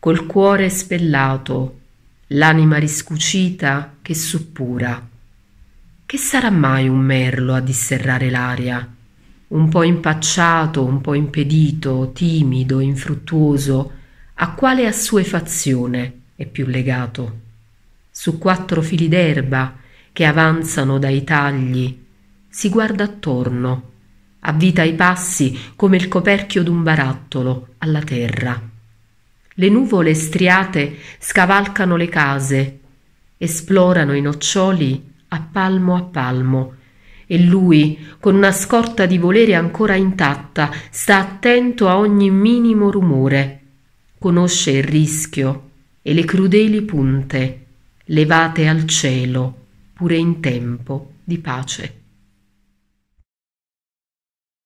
col cuore spellato, l'anima riscucita che suppura. Che sarà mai un merlo a disserrare l'aria? Un po' impacciato, un po' impedito, timido, infruttuoso, a quale assuefazione è più legato? Su quattro fili d'erba che avanzano dai tagli, si guarda attorno, avvita i passi come il coperchio d'un barattolo alla terra le nuvole striate scavalcano le case, esplorano i noccioli a palmo a palmo e lui, con una scorta di volere ancora intatta, sta attento a ogni minimo rumore. Conosce il rischio e le crudeli punte levate al cielo, pure in tempo di pace.